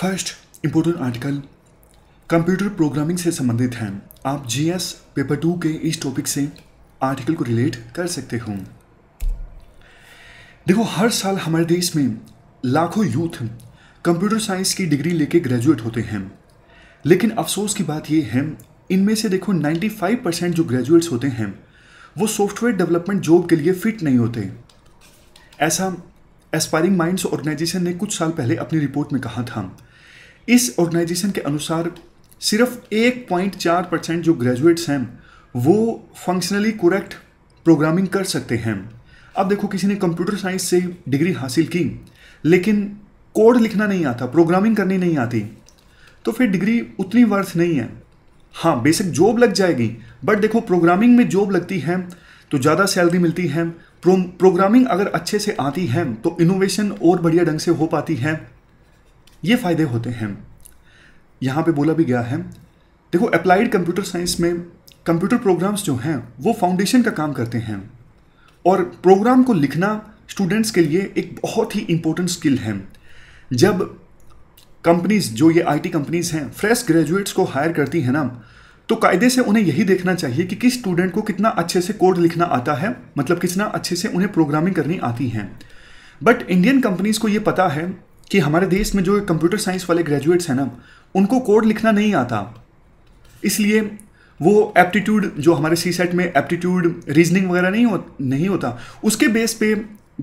first important article computer programming से संबंधित हैं आप जीएस पेपर टू के इस टॉपिक से आर्टिकल को रिलेट कर सकते हो देखो हर साल हमारे देश में लाखों यूथ कंप्यूटर साइंस की डिग्री लेके ग्रेजुएट होते हैं लेकिन अफसोस की बात यह है इनमें से देखो 95 परसेंट जो ग्रेजुएट्स होते हैं वो सॉफ्टवेयर डेवलपमेंट जॉब के लिए फिट नहीं होते ऐसा एस्पायरिंग माइंड्स ऑर्गेनाइजेशन ने कुछ साल पहले अपनी रिपोर्ट में कहा था इस ऑर्गेनाइजेशन के अनुसार सिर्फ एक पॉइंट चार परसेंट जो ग्रेजुएट्स हैं वो फंक्शनली कुरेक्ट प्रोग्रामिंग कर सकते हैं अब देखो किसी ने कंप्यूटर साइंस से डिग्री हासिल की लेकिन कोड लिखना नहीं आता प्रोग्रामिंग करनी नहीं आती तो फिर डिग्री उतनी वर्थ नहीं है हाँ बेसिक जॉब लग जाएगी बट देखो प्रोग्रामिंग में जॉब लगती है तो ज़्यादा सैलरी मिलती है प्रो, प्रोग्रामिंग अगर अच्छे से आती है तो इनोवेशन और बढ़िया ढंग से हो पाती है ये फ़ायदे होते हैं यहाँ पे बोला भी गया है देखो अप्लाइड कंप्यूटर साइंस में कंप्यूटर प्रोग्राम्स जो हैं वो फाउंडेशन का काम करते हैं और प्रोग्राम को लिखना स्टूडेंट्स के लिए एक बहुत ही इम्पोर्टेंट स्किल है जब कंपनीज जो ये आईटी कंपनीज हैं फ्रेश ग्रेजुएट्स को हायर करती हैं ना तो कायदे से उन्हें यही देखना चाहिए कि किस स्टूडेंट को कितना अच्छे से कोड लिखना आता है मतलब कितना अच्छे से उन्हें प्रोग्रामिंग करनी आती है बट इंडियन कंपनीज को ये पता है कि हमारे देश में जो कंप्यूटर साइंस वाले ग्रेजुएट्स हैं ना उनको कोड लिखना नहीं आता इसलिए वो एप्टीट्यूड जो हमारे सी सेट में एप्टीट्यूड रीजनिंग वगैरह नहीं हो नहीं होता उसके बेस पे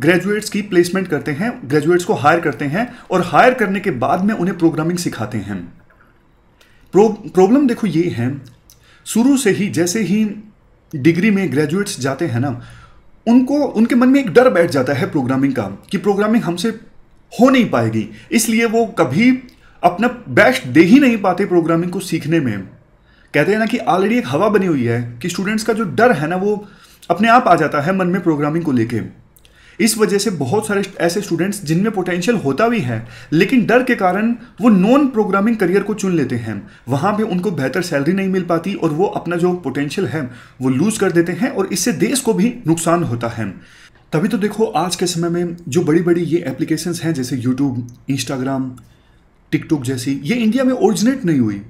ग्रेजुएट्स की प्लेसमेंट करते हैं ग्रेजुएट्स को हायर करते हैं और हायर करने के बाद में उन्हें प्रोग्रामिंग सिखाते हैं प्रो प्रॉब्लम देखो ये है शुरू से ही जैसे ही डिग्री में ग्रेजुएट्स जाते हैं ना उनको उनके मन में एक डर बैठ जाता है प्रोग्रामिंग का कि प्रोग्रामिंग हमसे हो नहीं पाएगी इसलिए वो कभी अपना बेस्ट दे ही नहीं पाते प्रोग्रामिंग को सीखने में कहते हैं ना कि ऑलरेडी एक हवा बनी हुई है कि स्टूडेंट्स का जो डर है ना वो अपने आप आ जाता है मन में प्रोग्रामिंग को लेके इस वजह से बहुत सारे ऐसे स्टूडेंट्स जिनमें पोटेंशियल होता भी है लेकिन डर के कारण वो नॉन प्रोग्रामिंग करियर को चुन लेते हैं वहाँ पे उनको बेहतर सैलरी नहीं मिल पाती और वो अपना जो पोटेंशियल है वो लूज़ कर देते हैं और इससे देश को भी नुकसान होता है तभी तो देखो आज के समय में जो बड़ी बड़ी ये एप्लीकेशंस हैं जैसे यूट्यूब इंस्टाग्राम टिकटॉक जैसी ये इंडिया में ओरिजिनेट नहीं हुई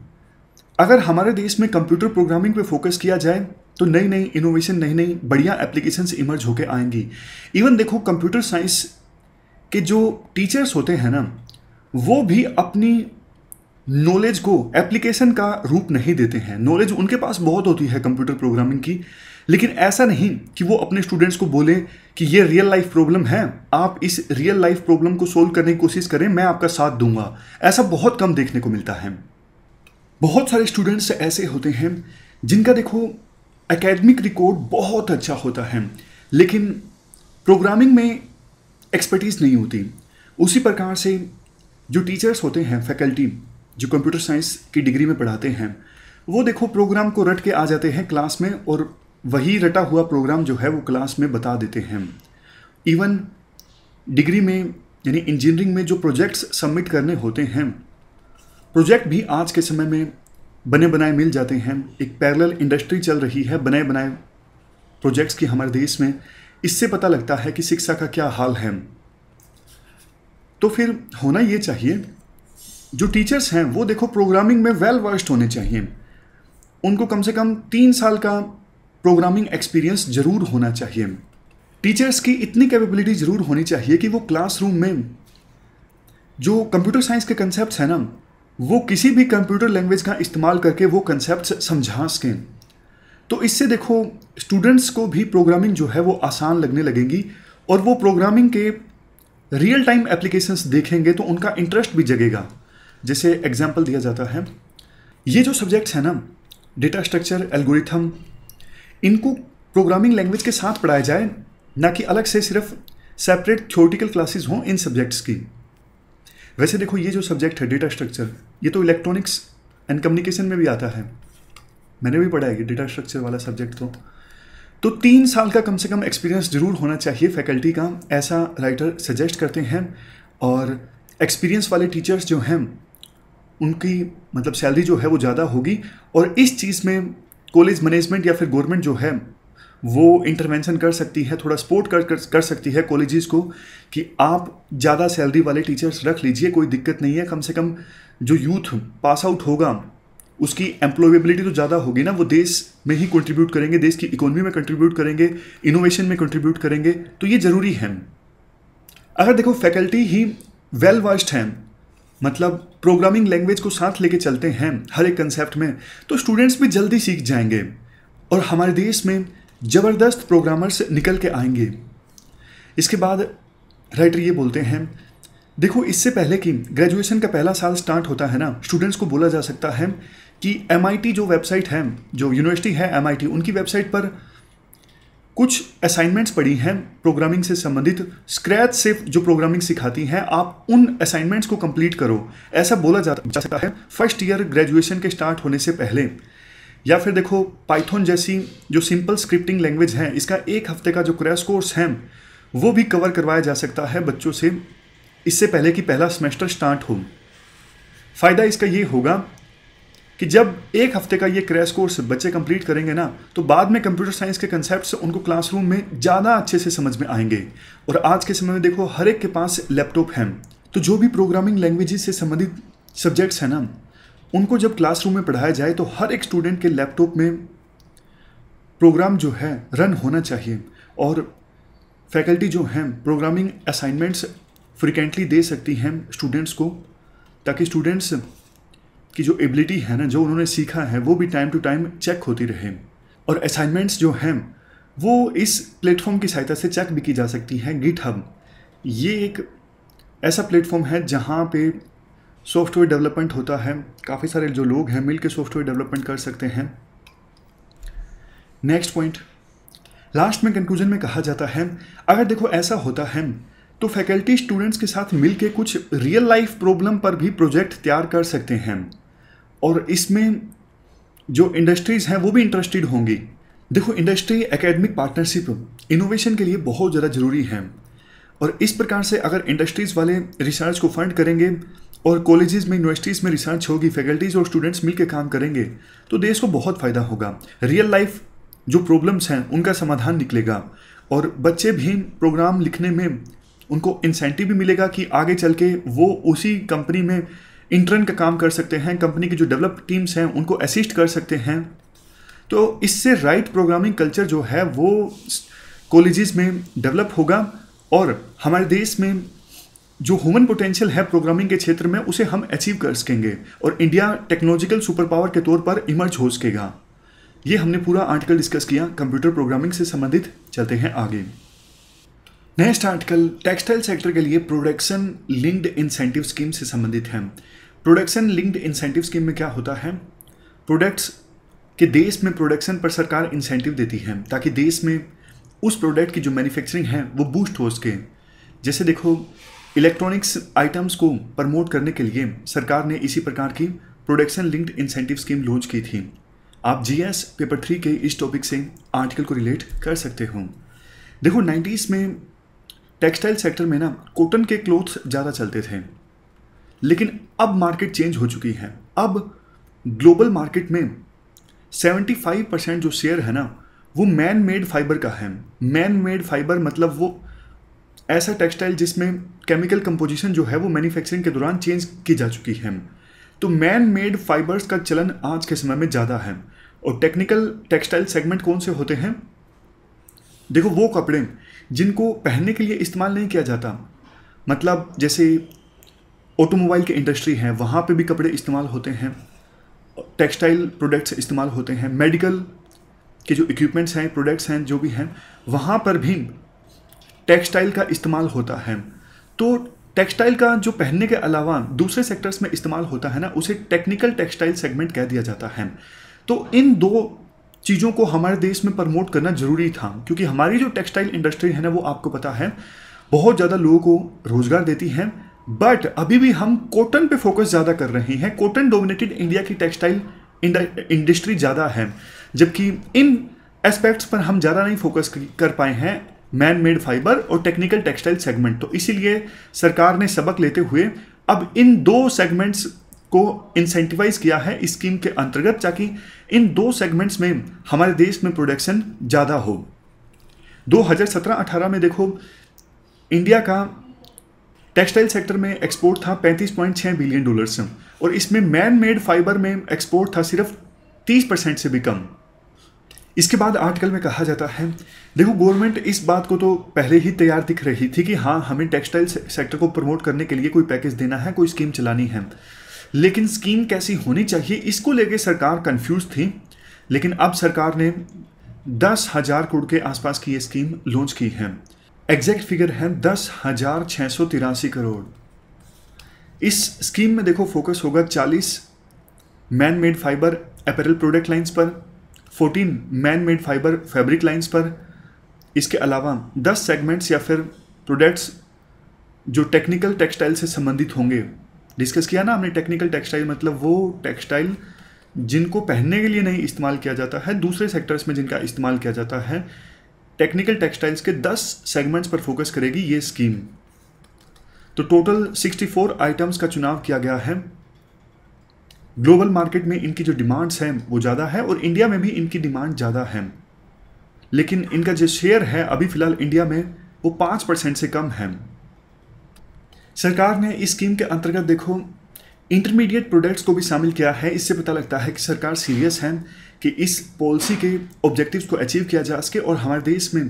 अगर हमारे देश में कंप्यूटर प्रोग्रामिंग पे फोकस किया जाए तो नई नई इनोवेशन नई नई बढ़िया एप्लीकेशंस इमर्ज होकर आएंगी इवन देखो कंप्यूटर साइंस के जो टीचर्स होते हैं ना वो भी अपनी नॉलेज को एप्लीकेशन का रूप नहीं देते हैं नॉलेज उनके पास बहुत होती है कंप्यूटर प्रोग्रामिंग की लेकिन ऐसा नहीं कि वो अपने स्टूडेंट्स को बोले कि ये रियल लाइफ प्रॉब्लम है आप इस रियल लाइफ प्रॉब्लम को सोल्व करने की कोशिश करें मैं आपका साथ दूंगा ऐसा बहुत कम देखने को मिलता है बहुत सारे स्टूडेंट्स ऐसे होते हैं जिनका देखो एकेडमिक रिकॉर्ड बहुत अच्छा होता है लेकिन प्रोग्रामिंग में एक्सपर्टीज़ नहीं होती उसी प्रकार से जो टीचर्स होते हैं फैकल्टी जो कंप्यूटर साइंस की डिग्री में पढ़ाते हैं वो देखो प्रोग्राम को रट के आ जाते हैं क्लास में और वही रटा हुआ प्रोग्राम जो है वो क्लास में बता देते हैं इवन डिग्री में यानी इंजीनियरिंग में जो प्रोजेक्ट्स सबमिट करने होते हैं प्रोजेक्ट भी आज के समय में बने बनाए मिल जाते हैं एक पैरेलल इंडस्ट्री चल रही है बनाए बनाए प्रोजेक्ट्स की हमारे देश में इससे पता लगता है कि शिक्षा का क्या हाल है तो फिर होना ये चाहिए जो टीचर्स हैं वो देखो प्रोग्रामिंग में वेल वर्स्ड होने चाहिए उनको कम से कम तीन साल का प्रोग्रामिंग एक्सपीरियंस जरूर होना चाहिए टीचर्स की इतनी कैपेबिलिटी जरूर होनी चाहिए कि वो क्लासरूम में जो कंप्यूटर साइंस के कंसेप्ट हैं ना वो किसी भी कंप्यूटर लैंग्वेज का इस्तेमाल करके वो कंसेप्ट समझा सकें तो इससे देखो स्टूडेंट्स को भी प्रोग्रामिंग जो है वो आसान लगने लगेगी और वो प्रोग्रामिंग के रियल टाइम एप्लीकेशंस देखेंगे तो उनका इंटरेस्ट भी जगेगा जैसे एग्जाम्पल दिया जाता है ये जो सब्जेक्ट्स हैं ना डेटा स्ट्रक्चर एल्गोरिथम इनको प्रोग्रामिंग लैंग्वेज के साथ पढ़ाया जाए ना कि अलग से सिर्फ सेपरेट थ्योरेटिकल क्लासेस हों इन सब्जेक्ट्स की वैसे देखो ये जो सब्जेक्ट है डेटा स्ट्रक्चर ये तो इलेक्ट्रॉनिक्स एंड कम्युनिकेशन में भी आता है मैंने भी पढ़ा है ये डेटा स्ट्रक्चर वाला सब्जेक्ट तो तो तीन साल का कम से कम एक्सपीरियंस जरूर होना चाहिए फैकल्टी का ऐसा राइटर सजेस्ट करते हैं और एक्सपीरियंस वाले टीचर्स जो हैं उनकी मतलब सैलरी जो है वो ज़्यादा होगी और इस चीज़ में कॉलेज मैनेजमेंट या फिर गवर्नमेंट जो है वो इंटरवेंशन कर सकती है थोड़ा सपोर्ट कर, कर कर सकती है कॉलेजेस को कि आप ज़्यादा सैलरी वाले टीचर्स रख लीजिए कोई दिक्कत नहीं है कम से कम जो यूथ पास आउट होगा उसकी एम्प्लॉयबिलिटी तो ज़्यादा होगी ना वो देश में ही कंट्रीब्यूट करेंगे देश की इकोनॉमी में कंट्रीब्यूट करेंगे इनोवेशन में कंट्रीब्यूट करेंगे तो ये ज़रूरी है अगर देखो फैकल्टी ही वेल वर्स्ड हैं मतलब प्रोग्रामिंग लैंग्वेज को साथ लेके चलते हैं हर एक कंसेप्ट में तो स्टूडेंट्स भी जल्दी सीख जाएंगे और हमारे देश में ज़बरदस्त प्रोग्रामर्स निकल के आएंगे इसके बाद राइटर ये बोलते हैं देखो इससे पहले कि ग्रेजुएशन का पहला साल स्टार्ट होता है ना स्टूडेंट्स को बोला जा सकता है कि एम जो वेबसाइट है जो यूनिवर्सिटी है एम उनकी वेबसाइट पर कुछ असाइनमेंट्स पड़ी हैं प्रोग्रामिंग से संबंधित स्क्रैच से जो प्रोग्रामिंग सिखाती हैं आप उन असाइनमेंट्स को कंप्लीट करो ऐसा बोला जा सकता है फर्स्ट ईयर ग्रेजुएशन के स्टार्ट होने से पहले या फिर देखो पाइथन जैसी जो सिंपल स्क्रिप्टिंग लैंग्वेज है इसका एक हफ्ते का जो क्रैश कोर्स है वो भी कवर करवाया जा सकता है बच्चों से इससे पहले कि पहला सेमेस्टर स्टार्ट हो फ़ायदा इसका ये होगा कि जब एक हफ्ते का ये क्रैश कोर्स बच्चे कंप्लीट करेंगे ना तो बाद में कंप्यूटर साइंस के कंसेप्ट उनको क्लासरूम में ज़्यादा अच्छे से समझ में आएंगे और आज के समय में देखो हर एक के पास लैपटॉप है तो जो भी प्रोग्रामिंग लैंग्वेजेस से संबंधित सब्जेक्ट्स हैं ना उनको जब क्लासरूम में पढ़ाया जाए तो हर एक स्टूडेंट के लैपटॉप में प्रोग्राम जो है रन होना चाहिए और फैकल्टी जो हैं प्रोग्रामिंग असाइनमेंट्स फ्रिक्वेंटली दे सकती हैं स्टूडेंट्स को ताकि स्टूडेंट्स की जो एबिलिटी है ना जो उन्होंने सीखा है वो भी टाइम टू टाइम चेक होती रहे और असाइनमेंट्स जो हैं वो इस प्लेटफॉर्म की सहायता से चेक भी की जा सकती है गिट ये एक ऐसा प्लेटफॉर्म है जहाँ पे सॉफ्टवेयर डेवलपमेंट होता है काफ़ी सारे जो लोग हैं मिलकर सॉफ्टवेयर डेवलपमेंट कर सकते हैं नेक्स्ट पॉइंट लास्ट में कंक्लूजन में कहा जाता है अगर देखो ऐसा होता है तो फैकल्टी स्टूडेंट्स के साथ मिलकर कुछ रियल लाइफ प्रॉब्लम पर भी प्रोजेक्ट तैयार कर सकते हैं और इसमें जो इंडस्ट्रीज़ हैं वो भी इंटरेस्टेड होंगी देखो इंडस्ट्री एकेडमिक पार्टनरशिप इनोवेशन के लिए बहुत ज़्यादा ज़रूरी है और इस प्रकार से अगर इंडस्ट्रीज़ वाले रिसर्च को फंड करेंगे और कॉलेजेस में यूनिवर्सिटीज़ में रिसर्च होगी फैकल्टीज़ और स्टूडेंट्स मिलकर काम करेंगे तो देश को बहुत फ़ायदा होगा रियल लाइफ जो प्रॉब्लम्स हैं उनका समाधान निकलेगा और बच्चे भी प्रोग्राम लिखने में उनको इंसेंटिव भी मिलेगा कि आगे चल के वो उसी कंपनी में इंटर्न का काम कर सकते हैं कंपनी की जो डेवलप टीम्स हैं उनको असिस्ट कर सकते हैं तो इससे राइट प्रोग्रामिंग कल्चर जो है वो कॉलेजेस में डेवलप होगा और हमारे देश में जो ह्यूमन पोटेंशियल है प्रोग्रामिंग के क्षेत्र में उसे हम अचीव कर सकेंगे और इंडिया टेक्नोलॉजिकल सुपर पावर के तौर पर इमर्ज हो सकेगा ये हमने पूरा आर्टिकल डिस्कस किया कंप्यूटर प्रोग्रामिंग से संबंधित चलते हैं आगे नेक्स्ट आर्टिकल टेक्सटाइल सेक्टर के लिए प्रोडक्शन लिंक्ड इंसेंटिव स्कीम से संबंधित है प्रोडक्शन लिंक्ड इंसेंटिव स्कीम में क्या होता है प्रोडक्ट्स के देश में प्रोडक्शन पर सरकार इंसेंटिव देती है ताकि देश में उस प्रोडक्ट की जो मैन्युफैक्चरिंग है वो बूस्ट हो सके जैसे देखो इलेक्ट्रॉनिक्स आइटम्स को प्रमोट करने के लिए सरकार ने इसी प्रकार की production linked incentive scheme launch की थी आप जीएस पेपर थ्री के इस टॉपिक से आर्टिकल को रिलेट कर सकते हो देखो नाइन्टीज़ में टेक्सटाइल सेक्टर में ना कॉटन के क्लोथ्स ज़्यादा चलते थे लेकिन अब मार्केट चेंज हो चुकी है अब ग्लोबल मार्केट में 75 परसेंट जो शेयर है ना वो मैन मेड फाइबर का है मैन मेड फाइबर मतलब वो ऐसा टेक्सटाइल जिसमें केमिकल कंपोजिशन जो है वो मैन्युफैक्चरिंग के दौरान चेंज की जा चुकी है तो मैन मेड फाइबर्स का चलन आज के समय में ज़्यादा है और टेक्निकल टेक्सटाइल सेगमेंट कौन से होते हैं देखो वो कपड़े जिनको पहनने के लिए इस्तेमाल नहीं किया जाता मतलब जैसे ऑटोमोबाइल की इंडस्ट्री है वहाँ पे भी कपड़े इस्तेमाल होते हैं टेक्सटाइल प्रोडक्ट्स इस्तेमाल होते हैं मेडिकल के जो इक्विपमेंट्स हैं प्रोडक्ट्स हैं जो भी हैं वहाँ पर भी टेक्सटाइल का इस्तेमाल होता है तो टेक्सटाइल का जो पहनने के अलावा दूसरे सेक्टर्स में इस्तेमाल होता है ना उसे टेक्निकल टेक्सटाइल सेगमेंट कह दिया जाता है तो इन दो चीज़ों को हमारे देश में प्रमोट करना ज़रूरी था क्योंकि हमारी जो टेक्सटाइल इंडस्ट्री है ना वो आपको पता है बहुत ज़्यादा लोगों को रोज़गार देती है बट अभी भी हम कॉटन पे फोकस ज़्यादा कर रहे हैं कॉटन डोमिनेटेड इंडिया की टेक्सटाइल इंडस्ट्री ज़्यादा है जबकि इन एस्पेक्ट्स पर हम ज़्यादा नहीं फोकस कर पाए हैं मैन मेड फाइबर और टेक्निकल टेक्सटाइल सेगमेंट तो इसीलिए सरकार ने सबक लेते हुए अब इन दो सेगमेंट्स को इंसेंटिवाइज किया है स्कीम के अंतर्गत ताकि इन दो सेगमेंट्स में हमारे देश में प्रोडक्शन ज़्यादा हो 2017-18 में देखो इंडिया का टेक्सटाइल सेक्टर में एक्सपोर्ट था 35.6 बिलियन डॉलर से और इसमें मैन मेड फाइबर में एक्सपोर्ट था सिर्फ 30 परसेंट से भी कम इसके बाद आर्टिकल में कहा जाता है देखो गवर्नमेंट इस बात को तो पहले ही तैयार दिख रही थी कि हाँ हमें टेक्सटाइल सेक्टर को प्रमोट करने के लिए कोई पैकेज देना है कोई स्कीम चलानी है लेकिन स्कीम कैसी होनी चाहिए इसको लेके सरकार कंफ्यूज थी लेकिन अब सरकार ने दस हज़ार करोड़ के आसपास की ये स्कीम लॉन्च की है एग्जैक्ट फिगर है दस हज़ार छः सौ तिरासी करोड़ इस स्कीम में देखो फोकस होगा चालीस man made fibre apparel product lines पर fourteen man made fibre fabric lines पर इसके अलावा दस सेगमेंट्स या फिर प्रोडक्ट्स जो टेक्निकल टेक्सटाइल से संबंधित होंगे डिस्कस किया ना हमने टेक्निकल टेक्सटाइल मतलब वो टेक्सटाइल जिनको पहनने के लिए नहीं इस्तेमाल किया जाता है दूसरे सेक्टर्स में जिनका इस्तेमाल किया जाता है टेक्निकल टेक्सटाइल्स के 10 सेगमेंट्स पर फोकस करेगी ये स्कीम तो टोटल 64 आइटम्स का चुनाव किया गया है ग्लोबल मार्केट में इनकी जो डिमांड्स हैं वो ज़्यादा है और इंडिया में भी इनकी डिमांड ज़्यादा है लेकिन इनका जो शेयर है अभी फ़िलहाल इंडिया में वो पाँच परसेंट से कम है सरकार ने इस स्कीम के अंतर्गत देखो इंटरमीडिएट प्रोडक्ट्स को भी शामिल किया है इससे पता लगता है कि सरकार सीरियस है कि इस पॉलिसी के ऑब्जेक्टिव्स को अचीव किया जा सके और हमारे देश में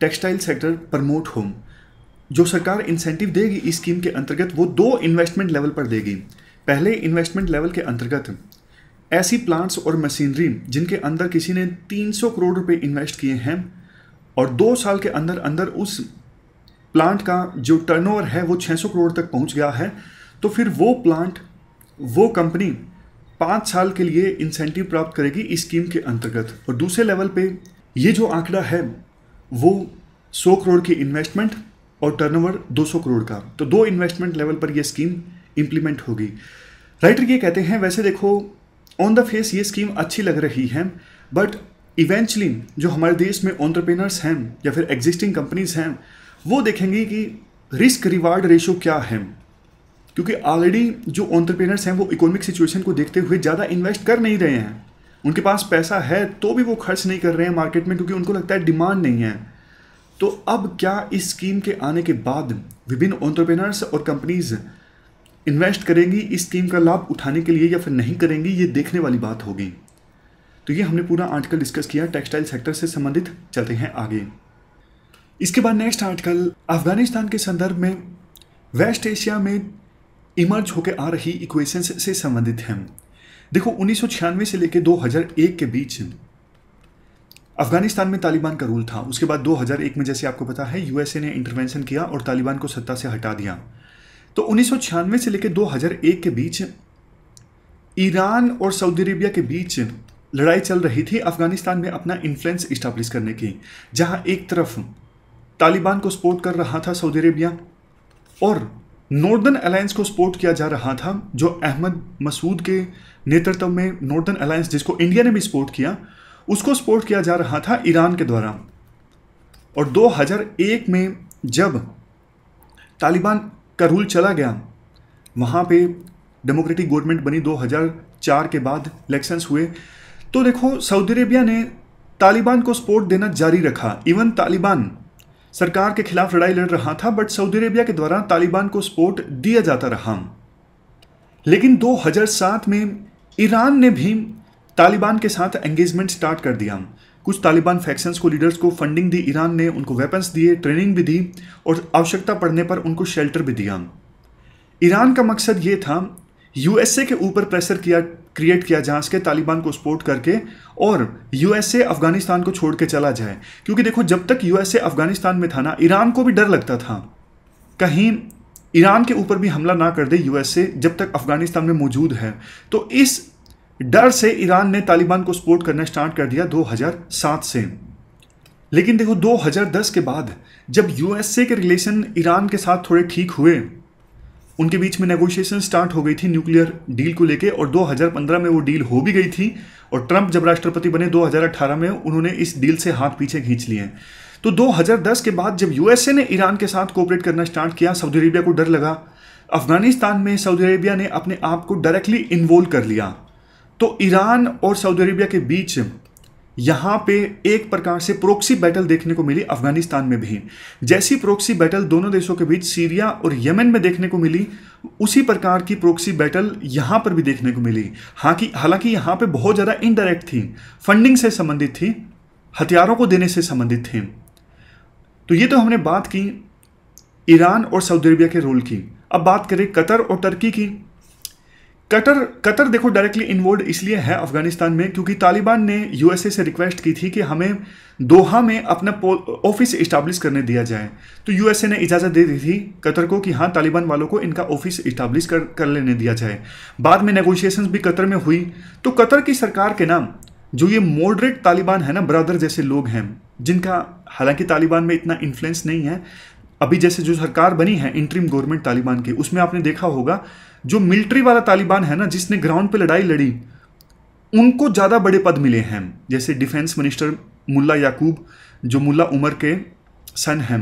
टेक्सटाइल सेक्टर प्रमोट हो जो सरकार इंसेंटिव देगी इस स्कीम के अंतर्गत वो दो इन्वेस्टमेंट लेवल पर देगी पहले इन्वेस्टमेंट लेवल के अंतर्गत ऐसी प्लांट्स और मशीनरी जिनके अंदर किसी ने 300 करोड़ रुपए इन्वेस्ट किए हैं और दो साल के अंदर अंदर उस प्लांट का जो टर्नओवर है वो 600 करोड़ तक पहुंच गया है तो फिर वो प्लांट वो कंपनी पाँच साल के लिए इंसेंटिव प्राप्त करेगी इस स्कीम के अंतर्गत और दूसरे लेवल पे ये जो आंकड़ा है वो 100 करोड़ की इन्वेस्टमेंट और टर्नओवर 200 करोड़ का तो दो इन्वेस्टमेंट लेवल पर ये स्कीम इम्प्लीमेंट होगी राइटर ये कहते हैं वैसे देखो ऑन द फेस ये स्कीम अच्छी लग रही है बट इवेंचुअली जो हमारे देश में ऑन्टरप्रेनर्स हैं या फिर एग्जिस्टिंग कंपनीज हैं वो देखेंगे कि रिस्क रिवार्ड रेशो क्या है क्योंकि ऑलरेडी जो ऑन्टरप्रेनर्स हैं वो इकोनॉमिक सिचुएशन को देखते हुए ज़्यादा इन्वेस्ट कर नहीं रहे हैं उनके पास पैसा है तो भी वो खर्च नहीं कर रहे हैं मार्केट में क्योंकि उनको लगता है डिमांड नहीं है तो अब क्या इस स्कीम के आने के बाद विभिन्न ऑन्टरप्रेनर्स और कंपनीज इन्वेस्ट करेंगी इस स्कीम का लाभ उठाने के लिए या फिर नहीं करेंगी ये देखने वाली बात होगी तो ये हमने पूरा आर्टिकल डिस्कस किया टेक्सटाइल सेक्टर से संबंधित चलते हैं आगे इसके बाद नेक्स्ट आर्टिकल अफगानिस्तान के संदर्भ में वेस्ट एशिया में इमर्ज होकर आ रही इक्वेशंस से संबंधित हैं देखो उन्नीस से लेकर 2001 के बीच अफगानिस्तान में तालिबान का रूल था उसके बाद 2001 में जैसे आपको पता है यूएसए ने इंटरवेंशन किया और तालिबान को सत्ता से हटा दिया तो उन्नीस से लेकर 2001 के बीच ईरान और सऊदी अरेबिया के बीच लड़ाई चल रही थी अफगानिस्तान में अपना इन्फ्लुएंस इस्टाब्लिश करने की जहां एक तरफ तालिबान को सपोर्ट कर रहा था सऊदी अरेबिया और नॉर्दर्न अलायंस को सपोर्ट किया जा रहा था जो अहमद मसूद के नेतृत्व में नॉर्दर्न अलायंस जिसको इंडिया ने भी सपोर्ट किया उसको सपोर्ट किया जा रहा था ईरान के द्वारा और 2001 में जब तालिबान का रूल चला गया वहाँ पे डेमोक्रेटिक गवर्नमेंट बनी 2004 के बाद इलेक्शंस हुए तो देखो सऊदी अरेबिया ने तालिबान को सपोर्ट देना जारी रखा इवन तालिबान सरकार के खिलाफ लड़ाई लड़ रहा था बट सऊदी अरेबिया के द्वारा तालिबान को सपोर्ट दिया जाता रहा लेकिन 2007 में ईरान ने भी तालिबान के साथ एंगेजमेंट स्टार्ट कर दिया कुछ तालिबान फैक्शंस को लीडर्स को फंडिंग दी ईरान ने उनको वेपन्स दिए ट्रेनिंग भी दी और आवश्यकता पड़ने पर उनको शेल्टर भी दिया ईरान का मकसद ये था यूएसए के ऊपर प्रेशर किया क्रिएट किया जहाँ इसके तालिबान को सपोर्ट करके और यूएसए अफगानिस्तान को छोड़ के चला जाए क्योंकि देखो जब तक यूएसए अफगानिस्तान में था ना ईरान को भी डर लगता था कहीं ईरान के ऊपर भी हमला ना कर दे यूएसए जब तक अफगानिस्तान में मौजूद है तो इस डर से ईरान ने तालिबान को सपोर्ट करना स्टार्ट कर दिया 2007 से लेकिन देखो 2010 के बाद जब यूएसए के रिलेशन ईरान के साथ थोड़े ठीक हुए उनके बीच में नेगोशिएशन स्टार्ट हो गई थी न्यूक्लियर डील को लेके और 2015 में वो डील हो भी गई थी और ट्रंप जब राष्ट्रपति बने 2018 में उन्होंने इस डील से हाथ पीछे खींच लिए तो 2010 के बाद जब यूएसए ने ईरान के साथ कोऑपरेट करना स्टार्ट किया सऊदी अरेबिया को डर लगा अफगानिस्तान में सऊदी अरेबिया ने अपने आप को डायरेक्टली इन्वॉल्व कर लिया तो ईरान और सऊदी अरेबिया के बीच यहाँ पे एक प्रकार से प्रोक्सी बैटल देखने को मिली अफगानिस्तान में भी जैसी प्रोक्सी बैटल दोनों देशों के बीच सीरिया और यमन में देखने को मिली उसी प्रकार की प्रोक्सी बैटल यहाँ पर भी देखने को मिली हाकि हालांकि यहाँ पे बहुत ज़्यादा इनडायरेक्ट थी फंडिंग से संबंधित थी हथियारों को देने से संबंधित थी तो ये तो हमने बात की ईरान और सऊदी अरबिया के रोल की अब बात करें कतर और टर्की की कतर कतर देखो डायरेक्टली इन्वॉल्व इसलिए है अफगानिस्तान में क्योंकि तालिबान ने यूएसए से रिक्वेस्ट की थी कि हमें दोहा में अपना ऑफिस इस्टाब्लिश करने दिया जाए तो यूएसए ने इजाज़त दे दी थी कतर को कि हाँ तालिबान वालों को इनका ऑफिस इस्टाब्लिश कर कर लेने दिया जाए बाद में नेगोशिएशंस भी कतर में हुई तो कतर की सरकार के नाम जो ये मॉडरेट तालिबान है ना ब्रदर जैसे लोग हैं जिनका हालांकि तालिबान में इतना इन्फ्लुएंस नहीं है अभी जैसे जो सरकार बनी है इंट्रीम गवर्नमेंट तालिबान की उसमें आपने देखा होगा जो मिलिट्री वाला तालिबान है ना जिसने ग्राउंड पे लड़ाई लड़ी उनको ज़्यादा बड़े पद मिले हैं जैसे डिफेंस मिनिस्टर मुल्ला याकूब जो मुल्ला उमर के सन हैं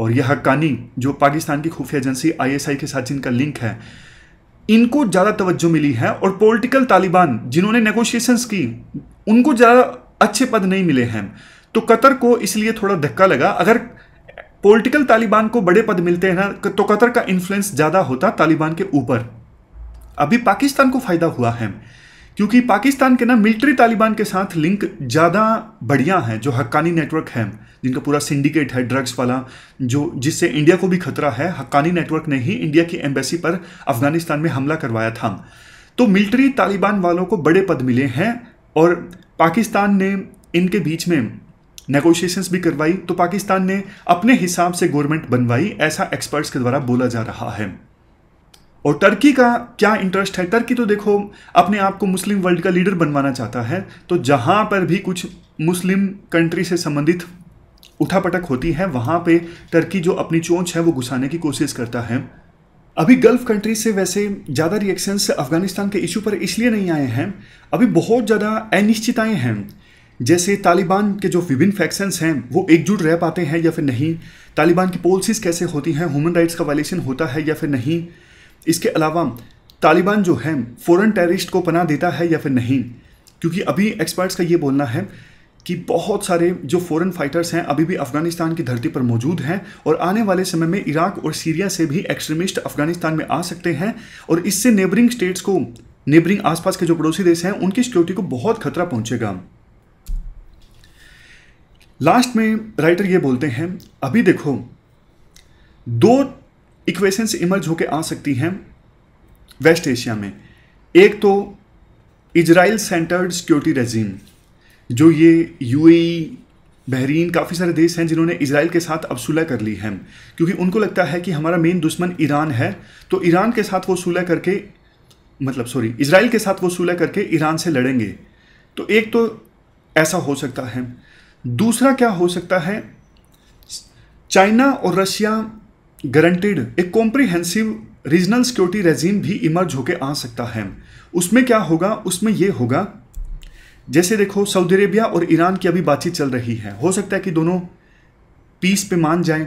और यह हक्कानी जो पाकिस्तान की खुफिया एजेंसी आईएसआई के साथ जिनका लिंक है इनको ज़्यादा तवज्जो मिली है और पॉलिटिकल तालिबान जिन्होंने नेगोशिएशंस की उनको ज़्यादा अच्छे पद नहीं मिले हैं तो कतर को इसलिए थोड़ा धक्का लगा अगर पॉलिटिकल तालिबान को बड़े पद मिलते हैं ना तो कतर का इन्फ्लुएंस ज़्यादा होता तालिबान के ऊपर अभी पाकिस्तान को फ़ायदा हुआ है क्योंकि पाकिस्तान के ना मिलिट्री तालिबान के साथ लिंक ज़्यादा बढ़िया हैं जो हक्कानी नेटवर्क है जिनका पूरा सिंडिकेट है ड्रग्स वाला जो जिससे इंडिया को भी खतरा है हक्कानी नेटवर्क ने ही इंडिया की एम्बेसी पर अफगानिस्तान में हमला करवाया था तो मिलिट्री तालिबान वालों को बड़े पद मिले हैं और पाकिस्तान ने इनके बीच में नेगोशिएशंस भी करवाई तो पाकिस्तान ने अपने हिसाब से गवर्नमेंट बनवाई ऐसा एक्सपर्ट्स के द्वारा बोला जा रहा है और टर्की का क्या इंटरेस्ट है टर्की तो देखो अपने आप को मुस्लिम वर्ल्ड का लीडर बनवाना चाहता है तो जहाँ पर भी कुछ मुस्लिम कंट्री से संबंधित उठापटक होती है वहाँ पे टर्की जो अपनी चोंच है वो घुसाने की कोशिश करता है अभी गल्फ़ कंट्री से वैसे ज़्यादा रिएक्शंस अफगानिस्तान के इशू पर इसलिए नहीं आए हैं अभी बहुत ज़्यादा अनिश्चिताएँ हैं जैसे तालिबान के जो विभिन्न फैक्शंस हैं वो एकजुट रह पाते हैं या फिर नहीं तालिबान की पॉलिसीज कैसे होती हैं ह्यूमन राइट्स का वायलेशन होता है या फिर नहीं इसके अलावा तालिबान जो है फॉरेन टेररिस्ट को पना देता है या फिर नहीं क्योंकि अभी एक्सपर्ट्स का ये बोलना है कि बहुत सारे जो फॉरेन फाइटर्स हैं अभी भी अफ़गानिस्तान की धरती पर मौजूद हैं और आने वाले समय में इराक और सीरिया से भी एक्सट्रीमिस्ट अफ़गानिस्तान में आ सकते हैं और इससे नेबरिंग स्टेट्स को नेबरिंग आसपास के जो पड़ोसी देश हैं उनकी सिक्योरिटी को बहुत खतरा पहुंचेगा लास्ट में राइटर ये बोलते हैं अभी देखो दो इक्वेशंस इमर्ज होके आ सकती हैं वेस्ट एशिया में एक तो इजराइल सेंटर्ड सिक्योरिटी रेजीम जो ये यूएई बहरीन काफ़ी सारे देश हैं जिन्होंने इसराइल के साथ अब सुलह कर ली है क्योंकि उनको लगता है कि हमारा मेन दुश्मन ईरान है तो ईरान के साथ वो सुलह करके मतलब सॉरी इसराइल के साथ वो सुलह करके ईरान से लड़ेंगे तो एक तो ऐसा हो सकता है दूसरा क्या हो सकता है चाइना और रशिया गारंटेड एक कॉम्प्रिहेंसिव रीजनल सिक्योरिटी रेजीम भी इमर्ज होकर आ सकता है उसमें क्या होगा उसमें यह होगा जैसे देखो सऊदी अरेबिया और ईरान की अभी बातचीत चल रही है हो सकता है कि दोनों पीस पे मान जाएं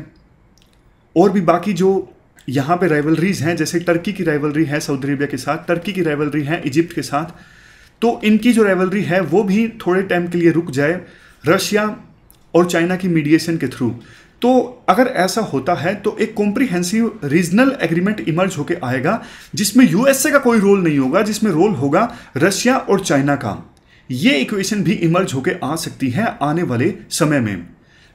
और भी बाकी जो यहाँ पे राइवलरीज हैं जैसे टर्की की राइवलरी है सऊदी अरेबिया के साथ टर्की की राइवलरी है इजिप्ट के साथ तो इनकी जो राइवलरी है वो भी थोड़े टाइम के लिए रुक जाए रशिया और चाइना की मीडिएशन के थ्रू तो अगर ऐसा होता है तो एक कॉम्प्रिहेंसिव रीजनल एग्रीमेंट इमर्ज होकर आएगा जिसमें यूएसए का कोई रोल नहीं होगा जिसमें रोल होगा रशिया और चाइना का ये इक्वेशन भी इमर्ज होकर आ सकती है आने वाले समय में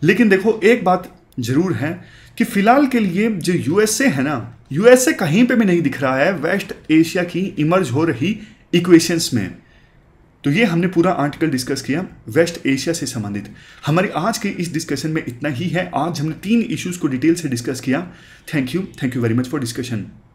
लेकिन देखो एक बात जरूर है कि फिलहाल के लिए जो यूएसए है ना यूएसए कहीं पे भी नहीं दिख रहा है वेस्ट एशिया की इमर्ज हो रही इक्वेशंस में तो ये हमने पूरा आर्टिकल डिस्कस किया वेस्ट एशिया से संबंधित हमारी आज के इस डिस्कशन में इतना ही है आज हमने तीन इश्यूज को डिटेल से डिस्कस किया thank you thank you very much for discussion